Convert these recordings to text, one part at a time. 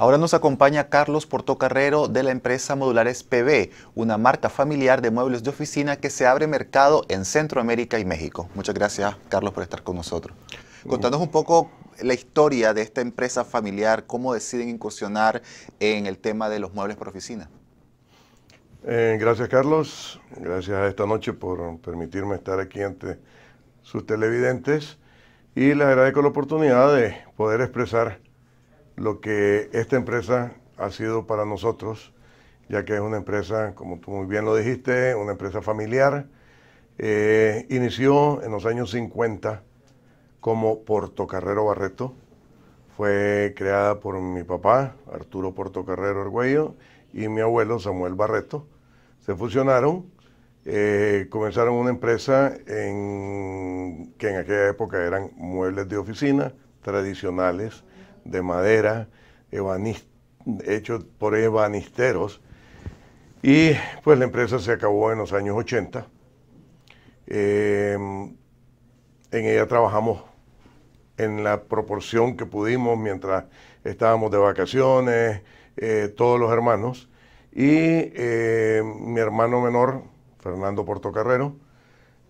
Ahora nos acompaña Carlos Portocarrero de la empresa Modulares PB, una marca familiar de muebles de oficina que se abre mercado en Centroamérica y México. Muchas gracias, Carlos, por estar con nosotros. Contanos un poco la historia de esta empresa familiar, cómo deciden incursionar en el tema de los muebles por oficina. Eh, gracias, Carlos. Gracias a esta noche por permitirme estar aquí ante sus televidentes y les agradezco la oportunidad de poder expresar lo que esta empresa ha sido para nosotros, ya que es una empresa, como tú muy bien lo dijiste, una empresa familiar. Eh, inició en los años 50 como Portocarrero Barreto. Fue creada por mi papá, Arturo Portocarrero Arguello, y mi abuelo, Samuel Barreto. Se fusionaron, eh, comenzaron una empresa en, que en aquella época eran muebles de oficina tradicionales de madera, hecho por ebanisteros. Y pues la empresa se acabó en los años 80. Em, en ella trabajamos en la proporción que pudimos mientras estábamos de vacaciones, eh, todos los hermanos. Y em, mi hermano menor, Fernando Portocarrero,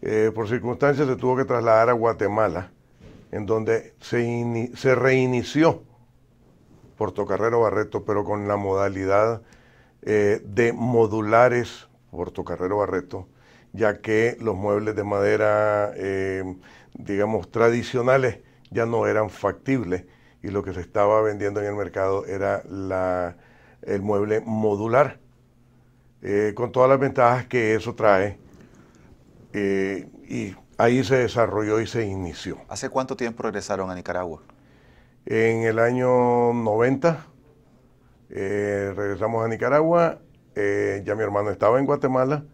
eh, por circunstancias se tuvo que trasladar a Guatemala en donde se, reinició Portocarrero Barreto, pero con la modalidad eh, de modulares Portocarrero Barreto, ya que los muebles de madera, eh, digamos, tradicionales ya no eran factibles y lo que se estaba vendiendo en el mercado era el mueble modular, eh, con todas las ventajas que eso trae. Ahí se desarrolló y se inició. ¿Hace cuánto tiempo regresaron a Nicaragua? En el año 90 eh, regresamos a Nicaragua. Eh, ya mi hermano estaba en Guatemala,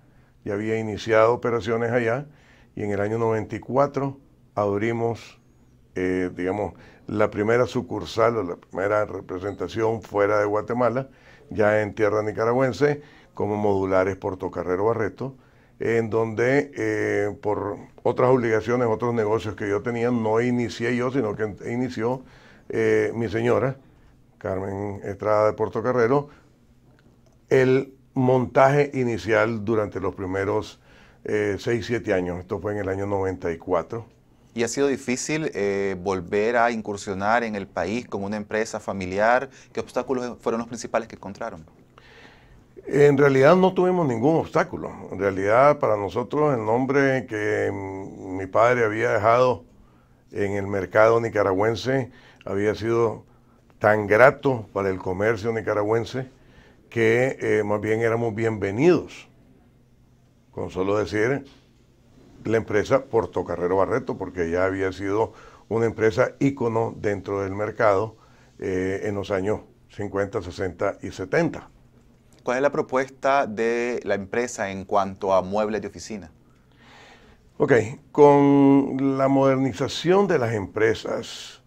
ya había iniciado operaciones allá. Y en el año 94 abrimos, eh, digamos, la primera sucursal o la primera representación fuera de Guatemala, ya en tierra nicaragüense, como modulares Portocarrero Barreto en donde eh, por otras obligaciones, otros negocios que yo tenía, no inicié yo, sino que inició eh, mi señora, Carmen Estrada de Puerto Carrero, el montaje inicial durante los primeros 6, eh, 7 años. Esto fue en el año 94. ¿Y ha sido difícil volver a incursionar en el país como una empresa familiar? ¿Qué obstáculos fueron los principales que encontraron? En realidad no tuvimos ningún obstáculo. En realidad para nosotros el nombre que mm, mi padre había dejado en el mercado nicaragüense había sido tan grato para el comercio nicaragüense que eh, más bien éramos bienvenidos. Con solo decir la empresa Portocarrero Barreto, porque ya había sido una empresa ícono dentro del mercado eh, en los años 50, 60 y 70. ¿Cuál es la propuesta de la empresa en cuanto a muebles de oficina? Ok, con la modernización de las empresas,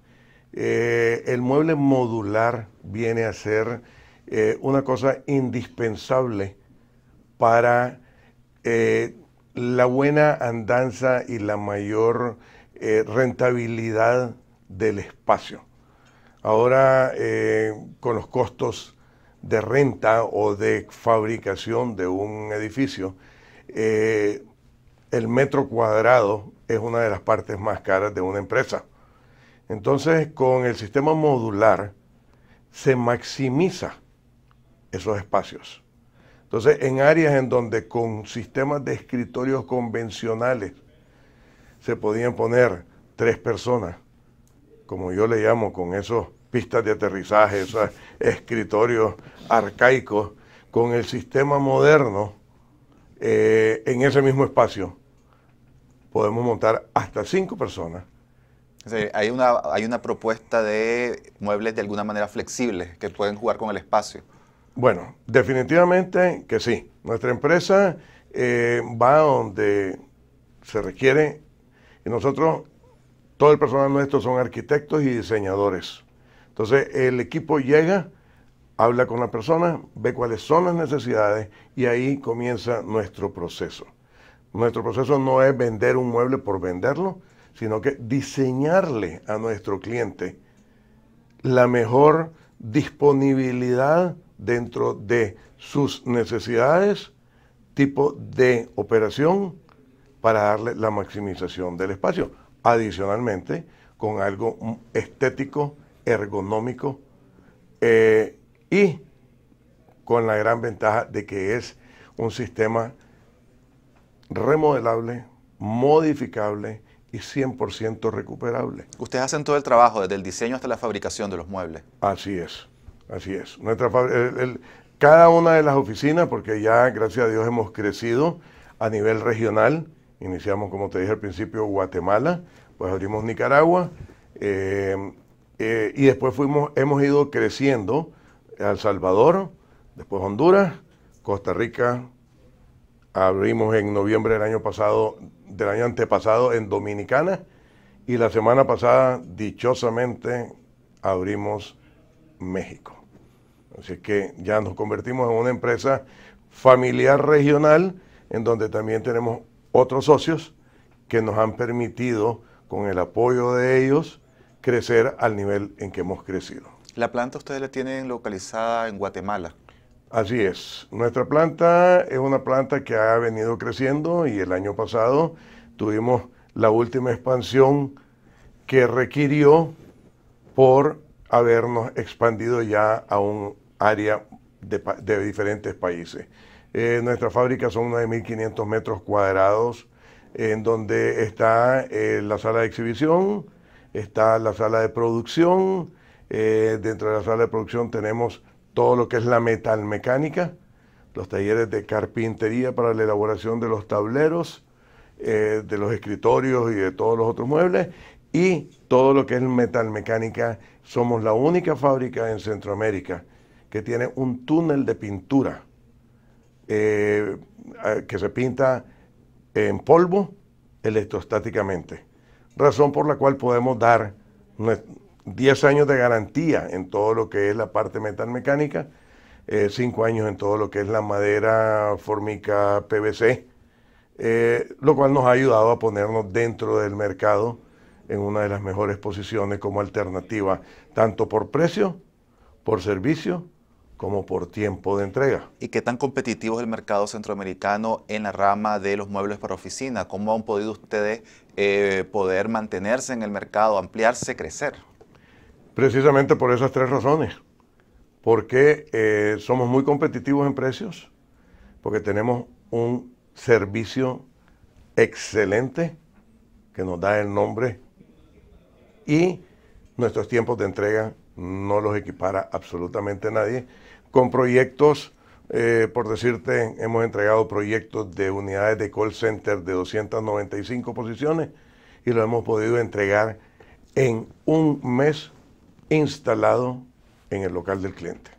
eh, el mueble modular viene a ser eh, una cosa indispensable para eh, la buena andanza y la mayor rentabilidad del espacio. Ahora, con los costos de renta o de fabricación de un edificio, eh, el metro cuadrado es una de las partes más caras de una empresa. Entonces, con el sistema modular se maximiza esos espacios. Entonces, en áreas en donde con sistemas de escritorios convencionales se podían poner tres personas, como yo le llamo, con esos pistas de aterrizaje, esos escritorios arcaicos, con el sistema moderno eh, en ese mismo espacio. Podemos montar hasta cinco personas. hay, una, hay una propuesta de muebles de alguna manera flexibles que pueden jugar con el espacio. Bueno, definitivamente que sí. Nuestra empresa eh, va donde se requiere y nosotros, todo el personal nuestro son arquitectos y diseñadores. Entonces el equipo llega, habla con la persona, ve cuáles son las necesidades y ahí comienza nuestro proceso. Nuestro proceso no es vender un mueble por venderlo, sino que diseñarle a nuestro cliente la mejor disponibilidad dentro de sus necesidades, tipo de operación, para darle la maximización del espacio. Adicionalmente, con algo estético, ergonómico eh, y con la gran ventaja de que es un sistema remodelable, modificable y 100% recuperable. Ustedes hacen todo el trabajo, desde el diseño hasta la fabricación de los muebles. Así es, así es. cada una de las oficinas, porque ya gracias a Dios hemos crecido a nivel regional, iniciamos como te dije al principio Guatemala, pues abrimos Nicaragua, eh, eh, y después fuimos, hemos ido creciendo a El Salvador, después Honduras, Costa Rica. Abrimos en noviembre del año pasado, del año antepasado en Dominicana. Y la semana pasada, dichosamente, abrimos México. Así que ya nos convertimos en una empresa familiar regional, en donde también tenemos otros socios que nos han permitido, con el apoyo de ellos, crecer al nivel en que hemos crecido. La planta ustedes la tienen localizada en Guatemala. Así es. Nuestra planta es una planta que ha venido creciendo y el año pasado tuvimos la última expansión que requirió por habernos expandido ya a un área de, diferentes países. Eh, nuestra fábrica fábricas son 1.500 metros cuadrados, en donde está eh, la sala de exhibición, está la sala de producción. Eh, dentro de la sala de producción tenemos todo lo que es la metalmecánica, los talleres de carpintería para la elaboración de los tableros, eh, de los escritorios y de todos los otros muebles, y todo lo que es metalmecánica. Somos la única fábrica en Centroamérica que tiene un túnel de pintura eh, que se pinta en polvo electrostáticamente razón por la cual podemos dar 10 años de garantía en todo lo que es la parte metalmecánica, 5 eh, años en todo lo que es la madera formica PVC, eh, lo cual nos ha ayudado a ponernos dentro del mercado en una de las mejores posiciones como alternativa, tanto por precio, por servicio, como por tiempo de entrega. ¿Y qué tan competitivo es el mercado centroamericano en la rama de los muebles para oficina? ¿Cómo han podido ustedes eh, poder mantenerse en el mercado, ampliarse, crecer? Precisamente por esas tres razones. Porque eh, somos muy competitivos en precios, porque tenemos un servicio excelente que nos da el nombre y nuestros tiempos de entrega no los equipara absolutamente nadie con proyectos, eh, por decirte, hemos entregado proyectos de unidades de call center de 295 posiciones y lo hemos podido entregar en un mes instalado en el local del cliente.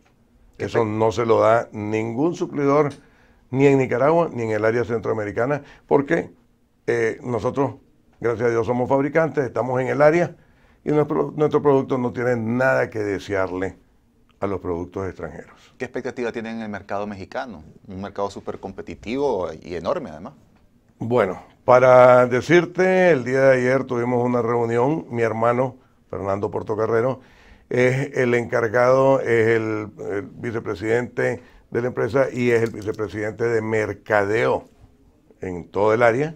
Eso no se lo da ningún suplidor ni en Nicaragua ni en el área centroamericana, porque eh, nosotros, gracias a Dios, somos fabricantes, estamos en el área y nuestro producto no tiene nada que desearle a los productos extranjeros. ¿Qué expectativa tienen en el mercado mexicano? Un mercado súper competitivo y enorme además. Bueno, para decirte, el día de ayer tuvimos una reunión, mi hermano Fernando Portocarrero es el encargado, es el, vicepresidente de la empresa y es el vicepresidente de mercadeo en todo el área.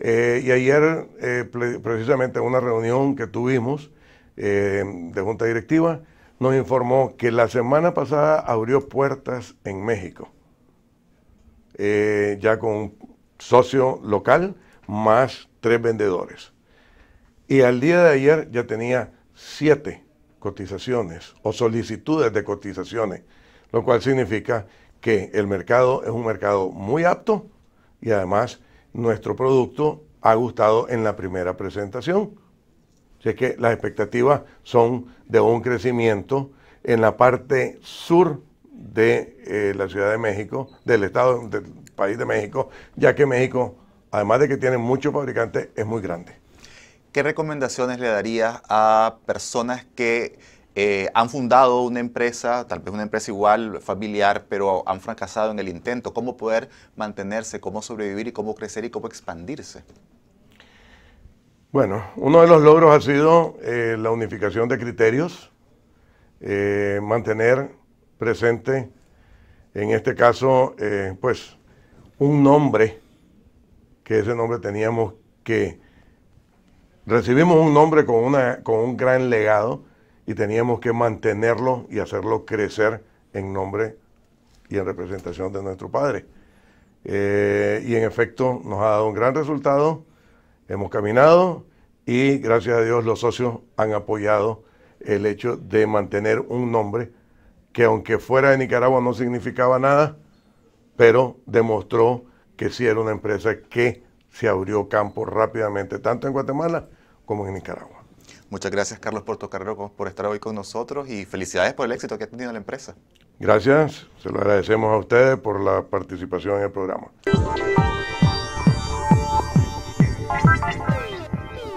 Eh, y ayer, eh, precisamente una reunión que tuvimos eh, de junta directiva, nos informó que la semana pasada abrió puertas en México, eh, ya con un socio local más tres vendedores. Y al día de ayer ya tenía siete cotizaciones o solicitudes de cotizaciones, lo cual significa que el mercado es un mercado muy apto y además nuestro producto ha gustado en la primera presentación es que las expectativas son de un crecimiento en la parte sur de eh, la Ciudad de México, del Estado, del país de México, ya que México, además de que tiene muchos fabricantes, es muy grande. ¿Qué recomendaciones le darías a personas que eh, han fundado una empresa, tal vez una empresa igual, familiar, pero han fracasado en el intento? ¿Cómo poder mantenerse, cómo sobrevivir y cómo crecer y cómo expandirse? Bueno, uno de los logros ha sido eh, la unificación de criterios, eh, mantener presente, en este caso, eh, pues, un nombre, que ese nombre teníamos que, recibimos un nombre con, una, con un gran legado y teníamos que mantenerlo y hacerlo crecer en nombre y en representación de nuestro Padre. y en efecto nos ha dado un gran resultado Hemos caminado y gracias a Dios los socios han apoyado el hecho de mantener un nombre que aunque fuera de Nicaragua no significaba nada, pero demostró que sí era una empresa que se abrió campo rápidamente, tanto en Guatemala como en Nicaragua. Muchas gracias, Carlos Portocarrero, por estar hoy con nosotros y felicidades por el éxito que ha tenido la empresa. Gracias, se lo agradecemos a ustedes por la participación en el programa.